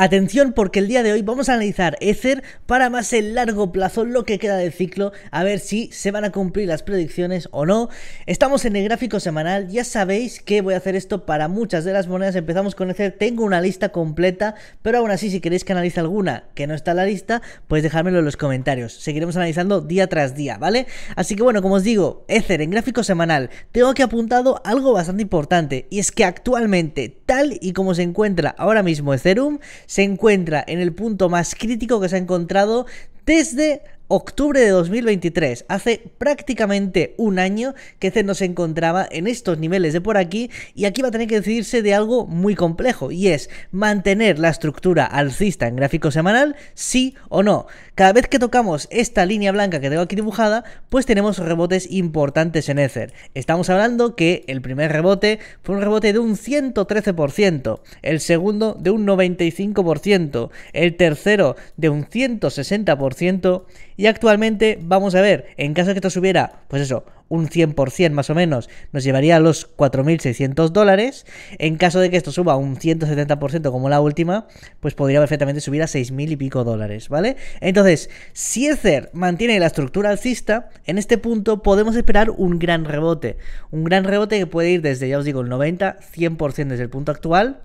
Atención porque el día de hoy vamos a analizar Ether para más el largo plazo, lo que queda del ciclo, a ver si se van a cumplir las predicciones o no. Estamos en el gráfico semanal, ya sabéis que voy a hacer esto para muchas de las monedas, empezamos con Ether, tengo una lista completa, pero aún así si queréis que analice alguna que no está en la lista, pues dejármelo en los comentarios, seguiremos analizando día tras día, ¿vale? Así que bueno, como os digo, Ether en gráfico semanal, tengo aquí apuntado algo bastante importante, y es que actualmente, tal y como se encuentra ahora mismo Ethereum, se encuentra en el punto más crítico que se ha encontrado desde octubre de 2023, hace prácticamente un año que Ether nos encontraba en estos niveles de por aquí y aquí va a tener que decidirse de algo muy complejo y es mantener la estructura alcista en gráfico semanal, sí o no. Cada vez que tocamos esta línea blanca que tengo aquí dibujada, pues tenemos rebotes importantes en Ether. Estamos hablando que el primer rebote fue un rebote de un 113%, el segundo de un 95%, el tercero de un 160%, y actualmente, vamos a ver, en caso de que esto subiera, pues eso, un 100% más o menos, nos llevaría a los 4.600 dólares. En caso de que esto suba un 170% como la última, pues podría perfectamente subir a 6.000 y pico dólares, ¿vale? Entonces, si Ether mantiene la estructura alcista, en este punto podemos esperar un gran rebote. Un gran rebote que puede ir desde, ya os digo, el 90, 100% desde el punto actual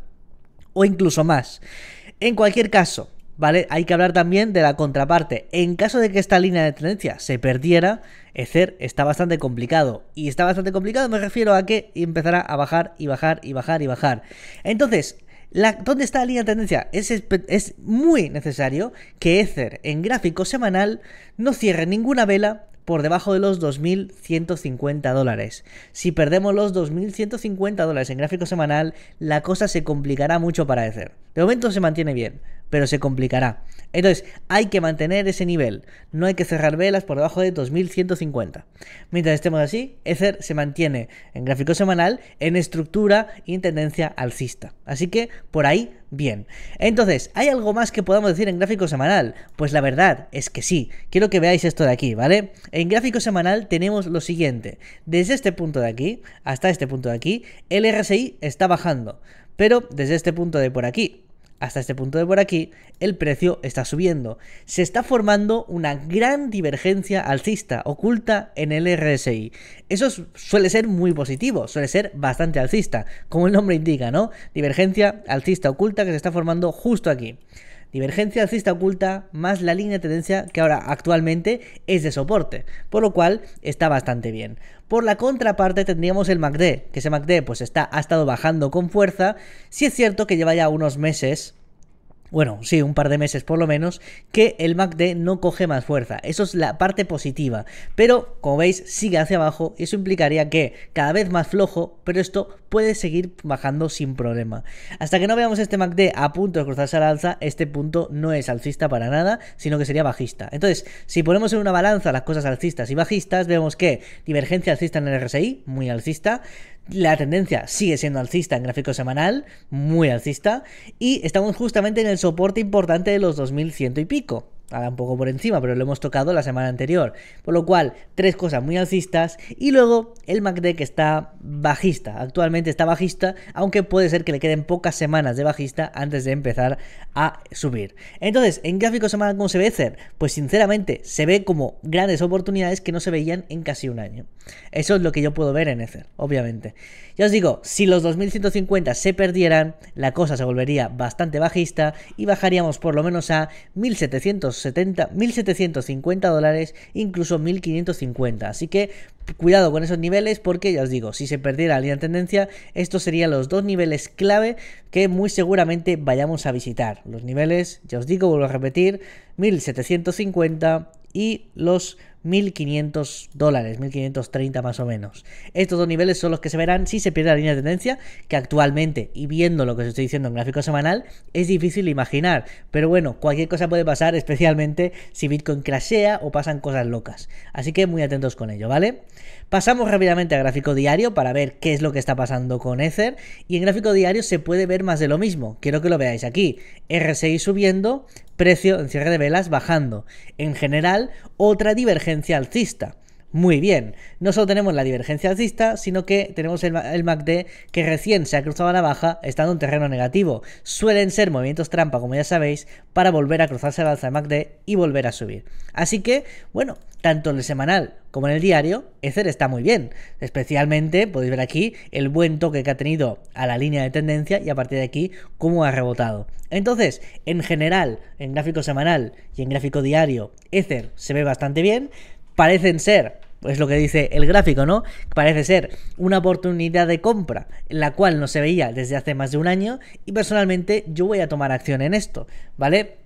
o incluso más. En cualquier caso, ¿vale? Hay que hablar también de la contraparte. En caso de que esta línea de tendencia se perdiera, Ether está bastante complicado. Y está bastante complicado, me refiero a que empezará a bajar y bajar y bajar y bajar. Entonces, ¿Dónde está la línea de tendencia? Es, es, muy necesario que Ether en gráfico semanal no cierre ninguna vela por debajo de los 2.150 dólares. Si perdemos los 2.150 dólares en gráfico semanal, la cosa se complicará mucho para Ether. De momento se mantiene bien, pero se complicará. Entonces, hay que mantener ese nivel, no hay que cerrar velas por debajo de 2150. Mientras estemos así, Ether se mantiene en gráfico semanal, en estructura y en tendencia alcista. Así que por ahí, bien. Entonces, ¿hay algo más que podamos decir en gráfico semanal? Pues la verdad es que sí. Quiero que veáis esto de aquí, ¿vale? En gráfico semanal tenemos lo siguiente. Desde este punto de aquí hasta este punto de aquí, el RSI está bajando. Pero desde este punto de por aquí hasta este punto de por aquí, el precio está subiendo. Se está formando una gran divergencia alcista oculta en el RSI. Eso suele ser muy positivo, suele ser bastante alcista, como el nombre indica, ¿no? Divergencia alcista oculta que se está formando justo aquí divergencia alcista oculta más la línea de tendencia que ahora actualmente es de soporte, por lo cual está bastante bien. Por la contraparte tendríamos el MACD, que ese MACD pues está, ha estado bajando con fuerza, si es cierto que lleva ya unos meses bueno, sí, un par de meses por lo menos, que el MACD no coge más fuerza. Eso es la parte positiva. Pero, como veis, sigue hacia abajo y eso implicaría que cada vez más flojo, pero esto puede seguir bajando sin problema. Hasta que no veamos este MACD a punto de cruzarse al alza, este punto no es alcista para nada, sino que sería bajista. Entonces, si ponemos en una balanza las cosas alcistas y bajistas, vemos que divergencia alcista en el RSI, muy alcista, la tendencia sigue siendo alcista en gráfico semanal, muy alcista, y estamos justamente en el soporte importante de los 2100 y pico haga un poco por encima, pero lo hemos tocado la semana anterior. Por lo cual, tres cosas muy alcistas. Y luego el MACD que está bajista. Actualmente está bajista, aunque puede ser que le queden pocas semanas de bajista antes de empezar a subir. Entonces, en gráfico semanal, ¿cómo se ve Ether? Pues sinceramente, se ve como grandes oportunidades que no se veían en casi un año. Eso es lo que yo puedo ver en Ether, obviamente. Ya os digo, si los 2150 se perdieran, la cosa se volvería bastante bajista y bajaríamos por lo menos a 1700 1750 dólares, incluso 1550. Así que cuidado con esos niveles porque ya os digo, si se perdiera la línea de tendencia, estos serían los dos niveles clave que muy seguramente vayamos a visitar. Los niveles, ya os digo, vuelvo a repetir, 1750 y los 1.500 dólares, 1.530 más o menos. Estos dos niveles son los que se verán si se pierde la línea de tendencia, que actualmente, y viendo lo que os estoy diciendo en gráfico semanal, es difícil imaginar. Pero bueno, cualquier cosa puede pasar, especialmente si Bitcoin crashea o pasan cosas locas. Así que muy atentos con ello, ¿vale? Pasamos rápidamente a gráfico diario para ver qué es lo que está pasando con Ether. Y en gráfico diario se puede ver más de lo mismo. Quiero que lo veáis aquí. RSI subiendo, precio en cierre de velas bajando. En general, otra divergencia alcista muy bien. No solo tenemos la divergencia alcista, sino que tenemos el, MACD que recién se ha cruzado a la baja, estando en terreno negativo. Suelen ser movimientos trampa, como ya sabéis, para volver a cruzarse al alza del MACD y volver a subir. Así que, bueno, tanto en el semanal como en el diario, Ether está muy bien. Especialmente, podéis ver aquí el buen toque que ha tenido a la línea de tendencia y a partir de aquí cómo ha rebotado. Entonces, en general, en gráfico semanal y en gráfico diario, Ether se ve bastante bien. Parecen ser es lo que dice el gráfico, ¿no? Parece ser una oportunidad de compra, la cual no se veía desde hace más de un año y personalmente yo voy a tomar acción en esto, ¿vale?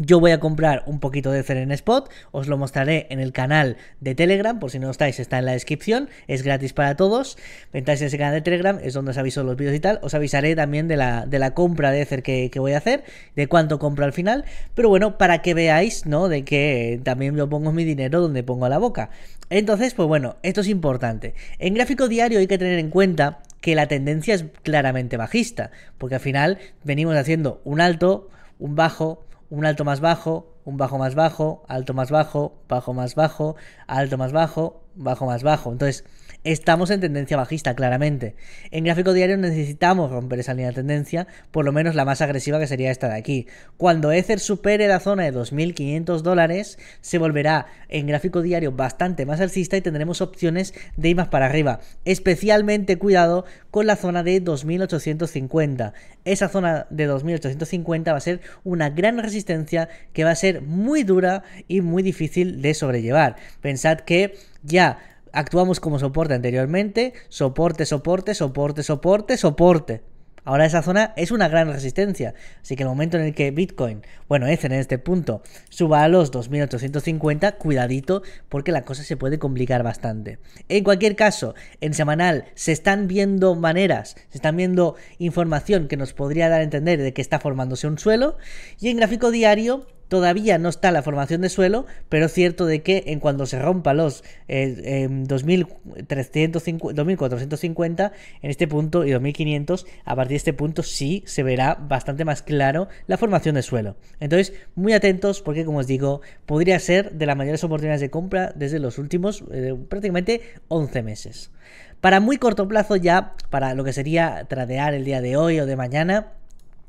Yo voy a comprar un poquito de Ether en Spot, os lo mostraré en el canal de Telegram, por si no estáis, está en la descripción, es gratis para todos. Ventáis en ese canal de Telegram, es donde os aviso los vídeos y tal. Os avisaré también de la, de la compra de Ether que, que, voy a hacer, de cuánto compro al final, pero bueno, para que veáis, ¿no? De que también yo pongo mi dinero donde pongo la boca. Entonces, pues bueno, esto es importante. En gráfico diario hay que tener en cuenta que la tendencia es claramente bajista, porque al final venimos haciendo un alto, un bajo, un alto más bajo, un bajo más bajo, alto más bajo, bajo más bajo, alto más bajo, bajo más bajo. Entonces, estamos en tendencia bajista, claramente. En gráfico diario necesitamos romper esa línea de tendencia, por lo menos la más agresiva que sería esta de aquí. Cuando Ether supere la zona de 2.500 dólares, se volverá en gráfico diario bastante más alcista y tendremos opciones de ir más para arriba. Especialmente cuidado con la zona de 2.850. Esa zona de 2.850 va a ser una gran resistencia que va a ser muy dura y muy difícil de sobrellevar. Pensad que ya actuamos como soporte anteriormente, soporte, soporte, soporte, soporte, soporte. Ahora esa zona es una gran resistencia, así que el momento en el que Bitcoin, bueno, es en este punto, suba a los 2.850, cuidadito, porque la cosa se puede complicar bastante. En cualquier caso, en semanal se están viendo maneras, se están viendo información que nos podría dar a entender de que está formándose un suelo, y en gráfico diario todavía no está la formación de suelo, pero es cierto de que en cuando se rompa los 2450, eh, en este punto y 2500, a partir de este punto sí se verá bastante más claro la formación de suelo. Entonces, muy atentos porque como os digo, podría ser de las mayores oportunidades de compra desde los últimos eh, prácticamente 11 meses. Para muy corto plazo ya, para lo que sería tradear el día de hoy o de mañana,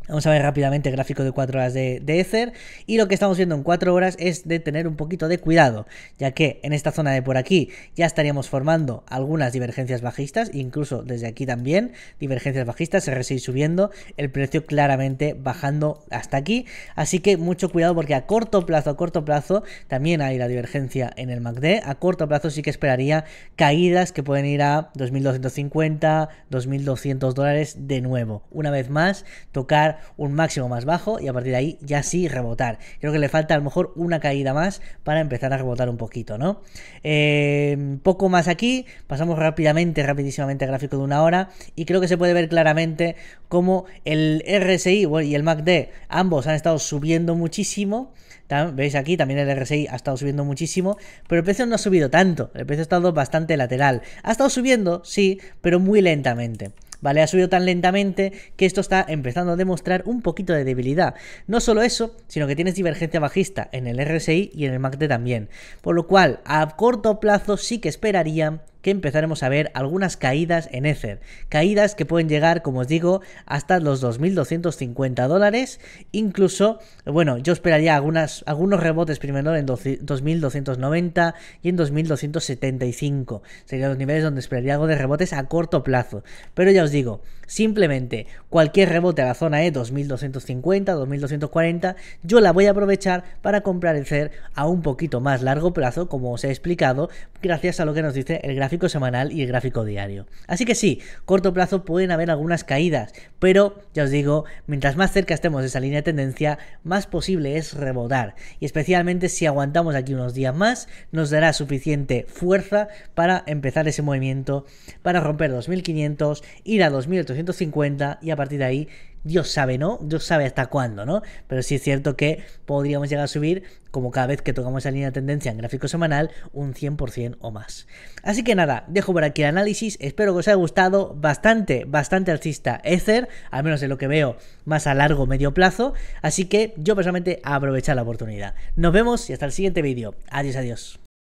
Vamos a ver rápidamente el gráfico de 4 horas de, Ether. Y lo que estamos viendo en 4 horas es de tener un poquito de cuidado, ya que en esta zona de por aquí ya estaríamos formando algunas divergencias bajistas, incluso desde aquí también, divergencias bajistas, Se 6 subiendo, el precio claramente bajando hasta aquí. Así que mucho cuidado porque a corto plazo, a corto plazo, también hay la divergencia en el MACD. A corto plazo sí que esperaría caídas que pueden ir a 2.250, 2.200 dólares de nuevo. Una vez más, tocar un máximo más bajo y a partir de ahí ya sí rebotar. Creo que le falta a lo mejor una caída más para empezar a rebotar un poquito, ¿no? Em, poco más aquí, pasamos rápidamente, rapidísimamente al gráfico de una hora y creo que se puede ver claramente cómo el RSI y el MACD ambos han estado subiendo muchísimo. Veis aquí también el RSI ha estado subiendo muchísimo, pero el precio no ha subido tanto, el precio ha estado bastante lateral. Ha estado subiendo, sí, pero muy lentamente. ¿vale? Ha subido tan lentamente que esto está empezando a demostrar un poquito de debilidad. No solo eso, sino que tienes divergencia bajista en el RSI y en el MACD también. Por lo cual, a corto plazo sí que esperarían que empezaremos a ver algunas caídas en Ether. Caídas que pueden llegar, como os digo, hasta los 2.250 dólares. Incluso, bueno, yo esperaría algunas, algunos rebotes primero en 2.290 y en 2.275. Serían los niveles donde esperaría algo de rebotes a corto plazo. Pero ya os digo, simplemente cualquier rebote a la zona E 2.250, 2.240, yo la voy a aprovechar para comprar Ether a un poquito más largo plazo, como os he explicado, gracias a lo que nos dice el gráfico semanal y el gráfico diario. Así que sí, corto plazo pueden haber algunas caídas, pero ya os digo, mientras más cerca estemos de esa línea de tendencia, más posible es rebotar. Y especialmente si aguantamos aquí unos días más, nos dará suficiente fuerza para empezar ese movimiento, para romper 2500, ir a 2850 y a partir de ahí Dios sabe, ¿no? Dios sabe hasta cuándo, ¿no? Pero sí es cierto que podríamos llegar a subir, como cada vez que tocamos esa línea de tendencia en gráfico semanal, un 100% o más. Así que nada, dejo por aquí el análisis. Espero que os haya gustado. Bastante, bastante alcista Ether, al menos en lo que veo más a largo medio plazo. Así que yo personalmente aprovechar la oportunidad. Nos vemos y hasta el siguiente vídeo. Adiós, adiós.